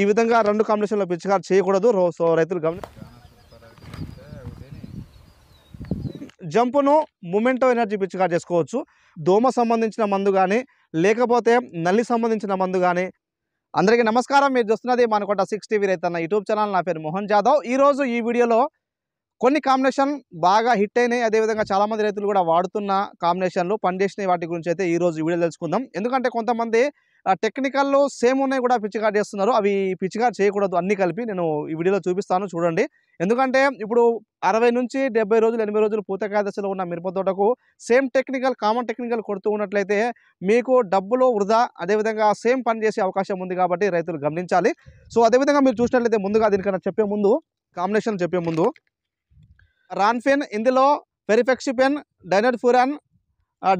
ఈ విధంగా రెండు కాంబినేషన్లో పిచ్చికారు చేయకూడదు సో రైతులు గమని జంపును మూమెంటో ఎనర్జీ పిచ్చికారు చేసుకోవచ్చు దోమ సంబంధించిన మందు కానీ లేకపోతే నల్లి సంబంధించిన మందు కానీ అందరికీ నమస్కారం మీరు చూస్తున్నది మనకోట సిక్స్ టీవీ రైతన్న యూట్యూబ్ ఛానల్ నా పేరు మోహన్ జాదవ్ ఈరోజు ఈ వీడియోలో కొన్ని కాంబినేషన్ బాగా హిట్ అయినాయి అదేవిధంగా చాలామంది రైతులు కూడా వాడుతున్న కాంబినేషన్లు పనిచేసిన వాటి గురించి అయితే ఈరోజు వీడియో తెలుసుకుందాం ఎందుకంటే కొంతమంది టెక్నికల్లో సేమ్ ఉన్నాయి కూడా పిచ్చికాట్ చేస్తున్నారు అవి పిచ్చికాట్ చేయకూడదు అన్నీ కలిపి నేను ఈ వీడియోలో చూపిస్తాను చూడండి ఎందుకంటే ఇప్పుడు అరవై నుంచి డెబ్బై రోజులు ఎనభై రోజులు పూతకాయ దశలో ఉన్న మిరప తోటకు సేమ్ టెక్నికల్ కామన్ టెక్నికల్ కొడుతూ ఉన్నట్లయితే మీకు డబ్బులు వృధా అదేవిధంగా సేమ్ పని చేసే అవకాశం ఉంది కాబట్టి రైతులు గమనించాలి సో అదేవిధంగా మీరు చూసినట్లయితే ముందుగా దీనికన్నా చెప్పే ముందు కాంబినేషన్ చెప్పే ముందు రాన్ఫెన్ ఇందులో పెరిఫెక్సిపెన్ డైనట్ ఫురాన్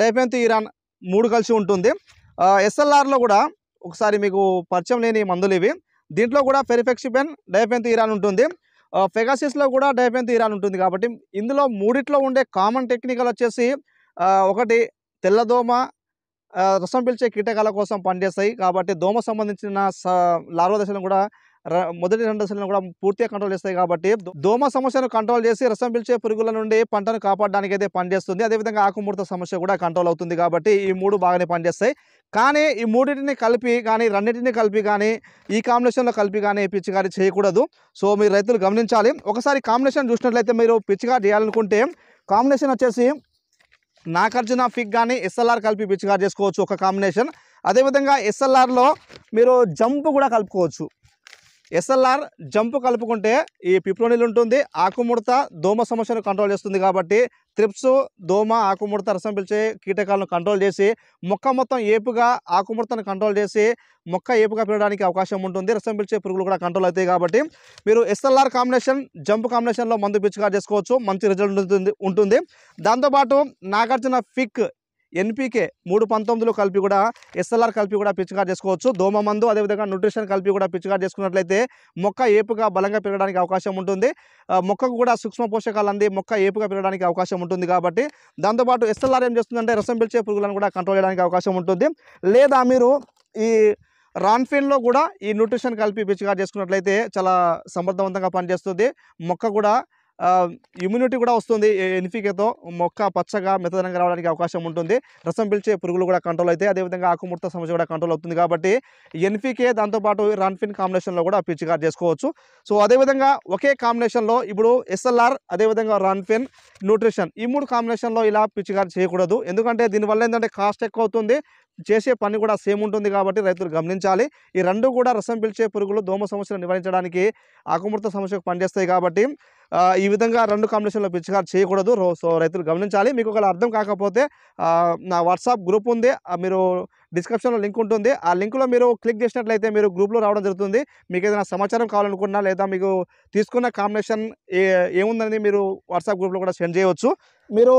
డైఫెన్త్ ఇరాన్ మూడు కలిసి ఉంటుంది ఎస్ఎల్ఆర్లో కూడా ఒకసారి మీకు పరిచయం లేని మందులు ఇవి దీంట్లో కూడా ఫెరిఫెక్సిపెన్ డైఫెన్త్ ఇరాన్ ఉంటుంది ఫెగాసిస్లో కూడా డైఫెన్త్ ఇరాన్ ఉంటుంది కాబట్టి ఇందులో మూడిట్లో ఉండే కామన్ టెక్నికల్ వచ్చేసి ఒకటి తెల్లదోమ రసం పిలిచే కీటకాల కోసం పనిచేస్తాయి కాబట్టి దోమ సంబంధించిన లార్వ దశలను కూడా మొదటి రెండు దశలను కూడా పూర్తిగా కంట్రోల్ చేస్తాయి కాబట్టి దోమ సమస్యను కంట్రోల్ చేసి రసం పిలిచే పురుగుల నుండి పంటను కాపాడడానికి అయితే పనిచేస్తుంది అదేవిధంగా ఆకుముడత సమస్య కూడా కంట్రోల్ అవుతుంది కాబట్టి ఈ మూడు బాగానే పనిచేస్తాయి కానీ ఈ మూడింటిని కలిపి కానీ రెండింటిని కలిపి కానీ ఈ కాంబినేషన్లో కలిపి కానీ పిచ్చికారి చేయకూడదు సో మీరు రైతులు గమనించాలి ఒకసారి కాంబినేషన్ చూసినట్లయితే మీరు పిచ్చికారి చేయాలనుకుంటే కాంబినేషన్ వచ్చేసి నాగార్జున ఫిగ్ కానీ ఎస్ఎల్ఆర్ కలిపి పిచ్చికారి చేసుకోవచ్చు ఒక కాంబినేషన్ అదేవిధంగా ఎస్ఎల్ఆర్లో మీరు జంప్ కూడా కలుపుకోవచ్చు ఎస్ఎల్ఆర్ జంపు కలుపుకుంటే ఈ పిప్లోనిల్ ఉంటుంది ఆకుముడత దోమ సమస్యను కంట్రోల్ చేస్తుంది కాబట్టి త్రిప్స్ దోమ ఆకుముడత రసం పిలిచే కీటకాలను కంట్రోల్ చేసి మొక్క మొత్తం ఏపుగా ఆకుముడతను కంట్రోల్ చేసి మొక్క ఏపుగా పెరగడానికి అవకాశం ఉంటుంది రసం పిలిచే పురుగులు కూడా కంట్రోల్ అవుతాయి కాబట్టి మీరు ఎస్ఎల్ఆర్ కాంబినేషన్ జంప్ కాంబినేషన్లో మందు పిచ్చుగా చేసుకోవచ్చు మంచి రిజల్ట్ ఉంటుంది ఉంటుంది దాంతోపాటు నాగార్జున ఫిక్ ఎన్పికే మూడు పంతొమ్మిదిలో కలిపి కూడా ఎస్ఎల్ఆర్ కలిపి కూడా పిచ్చికారు చేసుకోవచ్చు దోమ మందు అదేవిధంగా న్యూట్రిషన్ కలిపి కూడా పిచ్చికారు చేసుకున్నట్లయితే మొక్క ఏపుగా బలంగా పెరగడానికి అవకాశం ఉంటుంది మొక్కకు కూడా సూక్ష్మ పోషకాలు అంది మొక్క ఏపుగా పెరగడానికి అవకాశం ఉంటుంది కాబట్టి దాంతోపాటు ఎస్ఎల్ఆర్ ఏం చేస్తుందంటే రసం పిలిచే పురుగులను కూడా కంట్రోల్ చేయడానికి అవకాశం ఉంటుంది లేదా మీరు ఈ రాన్ఫిన్లో కూడా ఈ న్యూట్రిషన్ కలిపి పిచ్చిగా చేసుకున్నట్లయితే చాలా సమర్థవంతంగా పనిచేస్తుంది మొక్క కూడా ఇమ్యూనిటీ కూడా వస్తుంది ఎన్ఫికతో మొక్క పచ్చగా మెత్తదనంగా రావడానికి అవకాశం ఉంటుంది రసం పిలిచే పురుగులు కూడా కంట్రోల్ అవుతాయి అదేవిధంగా ఆకుముడత సమస్య కూడా కంట్రోల్ అవుతుంది కాబట్టి ఎన్ఫికే దాంతోపాటు రన్ఫిన్ కాంబినేషన్లో కూడా పిచ్చిగారు చేసుకోవచ్చు సో అదేవిధంగా ఒకే కాంబినేషన్లో ఇప్పుడు ఎస్ఎల్ఆర్ అదేవిధంగా రన్ఫిన్ న్యూట్రిషన్ ఈ మూడు కాంబినేషన్లో ఇలా పిచ్చిగారు చేయకూడదు ఎందుకంటే దీనివల్ల ఏంటంటే కాస్ట్ ఎక్కువ అవుతుంది చేసే పని కూడా సేమ్ ఉంటుంది కాబట్టి రైతులు గమనించాలి ఈ రెండు కూడా రసం పిలిచే పురుగులు దోమ సమస్యను నివారించడానికి ఆకుముడత సమస్యకు పనిచేస్తాయి కాబట్టి ఈ విధంగా రెండు కాంబినేషన్లో పిచ్చికారు చేయకూడదు సో రైతులు గమనించాలి మీకు ఒకవేళ అర్థం కాకపోతే నా వాట్సాప్ గ్రూప్ ఉంది మీరు డిస్క్రిప్షన్లో లింక్ ఉంటుంది ఆ లింక్లో మీరు క్లిక్ చేసినట్లయితే మీరు గ్రూప్లో రావడం జరుగుతుంది మీకు ఏదైనా సమాచారం కావాలనుకున్నా లేదా మీకు తీసుకున్న కాంబినేషన్ ఏ ఏముందని మీరు వాట్సాప్ గ్రూప్లో కూడా సెండ్ చేయవచ్చు మీరు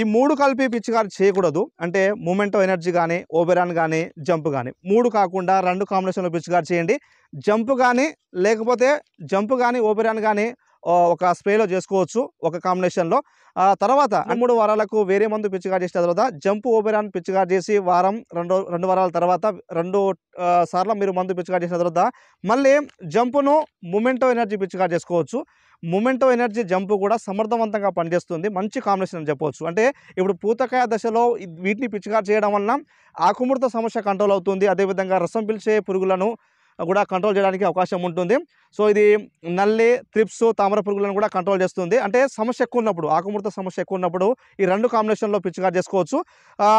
ఈ మూడు కలిపి పిచ్చికారు చేయకూడదు అంటే మూమెంటో ఎనర్జీ కానీ ఓబెరాన్ కానీ జంప్ కానీ మూడు కాకుండా రెండు కాంబినేషన్లో పిచ్చికారు చేయండి జంప్ కానీ లేకపోతే జంప్ కానీ ఓబెరాన్ కానీ ఒక స్ప్రేలో చేసుకోవచ్చు ఒక కాంబినేషన్లో తర్వాత మూడు వారాలకు వేరే మందు పిచ్చిగా చేసిన తర్వాత జంప్ ఓబెరాన్ పిచ్చిగా చేసి వారం రెండు రెండు వారాల తర్వాత రెండు సార్లు మీరు మందు పిచ్చిగా చేసిన తర్వాత మళ్ళీ జంపును మూమెంటో ఎనర్జీ పిచ్చిగా చేసుకోవచ్చు మూమెంటో ఎనర్జీ జంప్ కూడా సమర్థవంతంగా పనిచేస్తుంది మంచి కాంబినేషన్ అని చెప్పవచ్చు అంటే ఇప్పుడు పూతకాయ దశలో వీటిని పిచ్చిగా చేయడం వలన ఆకుముడత సమస్య కంట్రోల్ అవుతుంది అదేవిధంగా రసం పిలిచే పురుగులను కూడా కంట్రోల్ చేయడానికి అవకాశం ఉంటుంది సో ఇది నల్లి త్రిప్స్ తామర పురుగులను కూడా కంట్రోల్ చేస్తుంది అంటే సమస్య ఎక్కువ ఉన్నప్పుడు ఆకుముడత సమస్య ఎక్కువ ఉన్నప్పుడు ఈ రెండు కాంబినేషన్లో పిచ్చికారు చేసుకోవచ్చు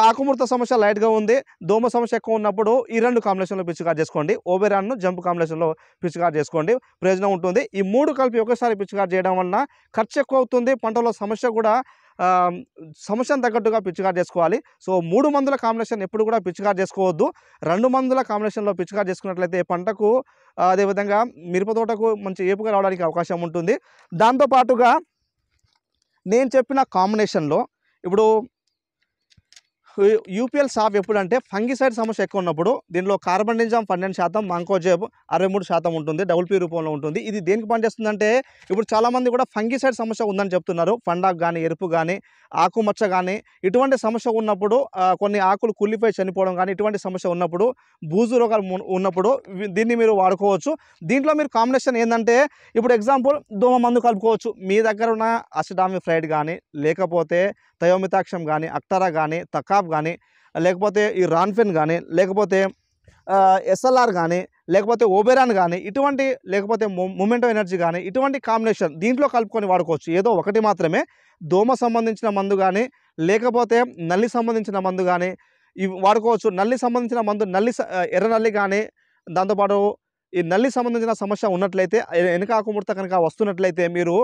ఆకుముడత సమస్య లైట్గా ఉంది దోమ సమస్య ఎక్కువ ఉన్నప్పుడు ఈ రెండు కాంబినేషన్లో పిచ్చికారు చేసుకోండి ఓబెరాన్ను జంప్ కాంబినేషన్లో పిచ్చికారు చేసుకోండి ప్రయోజనం ఉంటుంది ఈ మూడు కలిపి ఒకసారి పిచ్చికారు చేయడం వలన ఖర్చు ఎక్కువ అవుతుంది పంటలో సమస్య కూడా సమస్యను తగ్గట్టుగా పిచ్చికారు చేసుకోవాలి సో మూడు మందుల కాంబినేషన్ ఎప్పుడు కూడా పిచ్చికారు చేసుకోవద్దు రెండు మందుల కాంబినేషన్లో పిచ్చికారు చేసుకున్నట్లయితే పంటకు అదేవిధంగా మిరప తోటకు మంచి ఏపుగా రావడానికి అవకాశం ఉంటుంది దాంతోపాటుగా నేను చెప్పిన కాంబినేషన్లో ఇప్పుడు యూపీఎల్ సాఫ్ ఎప్పుడంటే ఫంగిసైడ్ సమస్య ఎక్కువ ఉన్నప్పుడు దీనిలో కార్బన్ నిజాం పన్నెండు శాతం మంకోజేబ్ అరవై మూడు శాతం ఉంటుంది డబుల్ పీ రూపంలో ఉంటుంది ఇది దేనికి పనిచేస్తుందంటే ఇప్పుడు చాలామంది కూడా ఫంగిసైడ్ సమస్య ఉందని చెప్తున్నారు పండాక్ కానీ ఎరుపు కానీ ఆకుమచ్చ కానీ ఇటువంటి సమస్య ఉన్నప్పుడు కొన్ని ఆకులు కుళ్ళిపోయి చనిపోవడం కానీ ఇటువంటి సమస్య ఉన్నప్పుడు బూజు రోగాలు ఉన్నప్పుడు దీన్ని మీరు వాడుకోవచ్చు దీంట్లో మీరు కాంబినేషన్ ఏంటంటే ఇప్పుడు ఎగ్జాంపుల్ దోమ మందు కలుపుకోవచ్చు మీ దగ్గర ఉన్న అసిడామి ఫ్రైడ్ కానీ లేకపోతే తయోమితాక్షం కానీ అక్టరా కానీ తకాబ్ కానీ లేకపోతే ఈ రాన్ఫెన్ కానీ లేకపోతే ఎస్ఎల్ఆర్ కానీ లేకపోతే ఓబెరాన్ కానీ ఇటువంటి లేకపోతే మూమెంటో ఎనర్జీ కానీ ఇటువంటి కాంబినేషన్ దీంట్లో కలుపుకొని వాడుకోవచ్చు ఏదో ఒకటి మాత్రమే దోమ సంబంధించిన మందు కానీ లేకపోతే నల్లి సంబంధించిన మందు కానీ ఇవి వాడుకోవచ్చు నల్లి సంబంధించిన మందు నల్లి ఎర్ర నల్లి కానీ దాంతోపాటు ఈ నల్లి సంబంధించిన సమస్య ఉన్నట్లయితే వెనుక ఆకుముడత కనుక వస్తున్నట్లయితే మీరు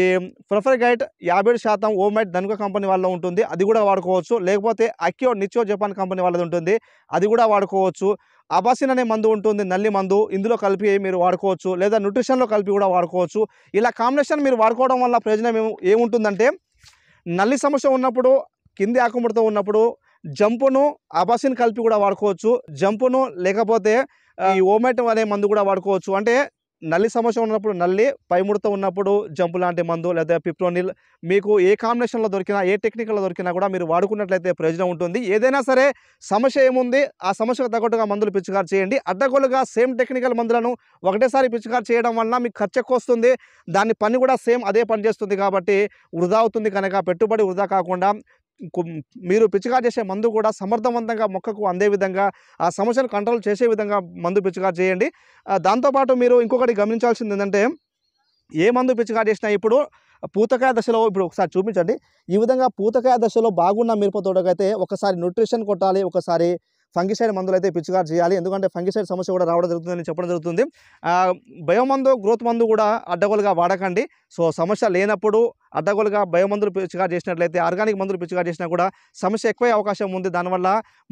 ఈ గైడ్ యాభై శాతం ఓమైట్ ధనుక కంపెనీ వాళ్ళ ఉంటుంది అది కూడా వాడుకోవచ్చు లేకపోతే అక్యో నిచో జపాన్ కంపెనీ వాళ్ళది ఉంటుంది అది కూడా వాడుకోవచ్చు అబాసిన్ అనే మందు ఉంటుంది నల్లి మందు ఇందులో కలిపి మీరు వాడుకోవచ్చు లేదా న్యూట్రిషన్లో కలిపి కూడా వాడుకోవచ్చు ఇలా కాంబినేషన్ మీరు వాడుకోవడం వల్ల ప్రయోజనం ఏముంటుందంటే నల్లి సమస్య ఉన్నప్పుడు కింది ఆకుముడత ఉన్నప్పుడు జంపును అబాసిన్ కలిపి కూడా వాడుకోవచ్చు జంపును లేకపోతే ఈ ఓమెటం అనే మందు కూడా వాడుకోవచ్చు అంటే నల్లి సమస్య ఉన్నప్పుడు నల్లి పైముడత ఉన్నప్పుడు జంపు లాంటి మందు లేదా పిప్రోనిల్ మీకు ఏ కాంబినేషన్లో దొరికినా ఏ టెక్నికల్లో దొరికినా కూడా మీరు వాడుకున్నట్లయితే ప్రయోజనం ఉంటుంది ఏదైనా సరే సమస్య ఏముంది ఆ సమస్యకు తగ్గట్టుగా మందులు పిచ్చుకారు చేయండి అడ్డగోలుగా సేమ్ టెక్నికల్ మందులను ఒకటేసారి పిచ్చుకారు చేయడం వల్ల మీకు ఖర్చు ఎక్కువ వస్తుంది దాని పని కూడా సేమ్ అదే పని చేస్తుంది కాబట్టి వృధా అవుతుంది కనుక పెట్టుబడి వృధా కాకుండా మీరు పిచికారు చేసే మందు కూడా సమర్థవంతంగా మొక్కకు అందే విధంగా ఆ సమస్యను కంట్రోల్ చేసే విధంగా మందు పిచికారు చేయండి దాంతోపాటు మీరు ఇంకొకటి గమనించాల్సింది ఏంటంటే ఏ మందు పిచికారు చేసినా ఇప్పుడు పూతకాయ దశలో ఇప్పుడు ఒకసారి చూపించండి ఈ విధంగా పూతకాయ దశలో బాగున్న మిరప తోటకైతే ఒకసారి న్యూట్రిషన్ కొట్టాలి ఒకసారి ఫంగిసైడ్ మందులు అయితే పిచికారు చేయాలి ఎందుకంటే ఫంగిసైడ్ సమస్య కూడా రావడం జరుగుతుందని చెప్పడం జరుగుతుంది బయోమందు గ్రోత్ మందు కూడా అడ్డగోలుగా వాడకండి సో సమస్య లేనప్పుడు అడ్డగోలుగా భయమందులు పిచికారు చేసినట్లయితే ఆర్గానిక్ మందులు పిచికారు చేసినా కూడా సమస్య ఎక్కువ అవకాశం ఉంది దానివల్ల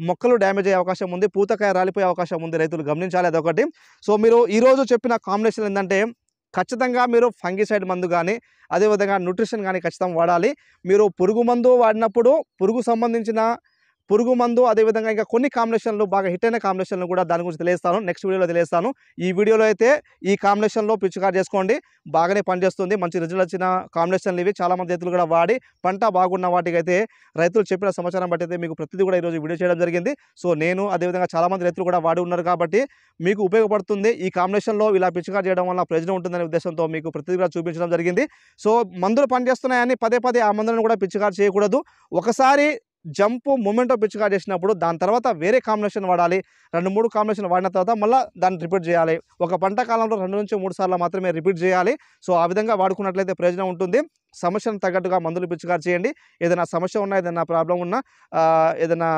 మొక్కలు డ్యామేజ్ అయ్యే అవకాశం ఉంది పూతకాయ రాలిపోయే అవకాశం ఉంది రైతులు గమనించాలి అదొకటి సో మీరు ఈరోజు చెప్పిన కాంబినేషన్ ఏంటంటే ఖచ్చితంగా మీరు ఫంగిసైడ్ మందు కానీ అదేవిధంగా న్యూట్రిషన్ కానీ ఖచ్చితంగా వాడాలి మీరు పురుగు మందు వాడినప్పుడు పురుగు సంబంధించిన పురుగు మందు అదేవిధంగా ఇంకా కొన్ని కాంబినేషన్లు బాగా హిట్ అయిన కాంబినేషన్లు కూడా దాని గురించి తెలియస్తాను నెక్స్ట్ వీడియోలో తెలియస్తాను ఈ వీడియోలో అయితే ఈ కాంబినేషన్లో పిచ్చుకారు చేసుకోండి బాగానే పనిచేస్తుంది మంచి రిజల్ట్ వచ్చిన కాంబినేషన్లు ఇవి చాలామంది రైతులు కూడా వాడి పంట బాగున్న వాటికైతే రైతులు చెప్పిన సమాచారం బట్టి అయితే మీకు ప్రతిదీ కూడా ఈరోజు వీడియో చేయడం జరిగింది సో నేను అదేవిధంగా చాలామంది రైతులు కూడా వాడి ఉన్నారు కాబట్టి మీకు ఉపయోగపడుతుంది ఈ కాంబినేషన్లో ఇలా పిచ్చుకారు చేయడం వల్ల ప్రయోజనం ఉంటుందనే ఉద్దేశంతో మీకు ప్రతిదీ కూడా చూపించడం జరిగింది సో మందులు పనిచేస్తున్నాయని పదే పదే ఆ మందులను కూడా పిచ్చుకారు చేయకూడదు ఒకసారి జంప్ మూమెంట్ పిచ్చికాడ్ చేసినప్పుడు దాని తర్వాత వేరే కాంబినేషన్ వాడాలి రెండు మూడు కాంబినేషన్ వాడిన తర్వాత మళ్ళీ దాన్ని రిపీట్ చేయాలి ఒక పంట కాలంలో రెండు నుంచి మూడు సార్లు మాత్రమే రిపీట్ చేయాలి సో ఆ విధంగా వాడుకున్నట్లయితే ప్రయోజనం ఉంటుంది సమస్యను తగ్గట్టుగా మందులు పిచ్చికారు చేయండి ఏదైనా సమస్య ఉన్నా ఏదైనా ప్రాబ్లం ఉన్నా ఏదైనా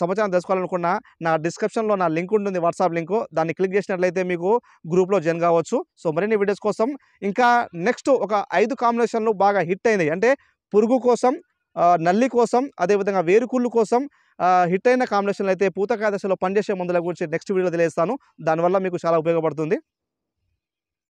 సమాచారం తెలుసుకోవాలనుకున్నా నా డిస్క్రిప్షన్లో నా లింక్ ఉంటుంది వాట్సాప్ లింకు దాన్ని క్లిక్ చేసినట్లయితే మీకు గ్రూప్లో జాయిన్ కావచ్చు సో మరిన్ని వీడియోస్ కోసం ఇంకా నెక్స్ట్ ఒక ఐదు కాంబినేషన్లు బాగా హిట్ అయింది అంటే పురుగు కోసం నల్లి కోసం అదేవిధంగా వేరుకుళ్ళు కోసం హిట్ అయిన కాంబినేషన్లు అయితే పూతకాయ దశలో పనిచేసే మందుల గురించి నెక్స్ట్ వీడియోలో తెలియజేస్తాను దానివల్ల మీకు చాలా ఉపయోగపడుతుంది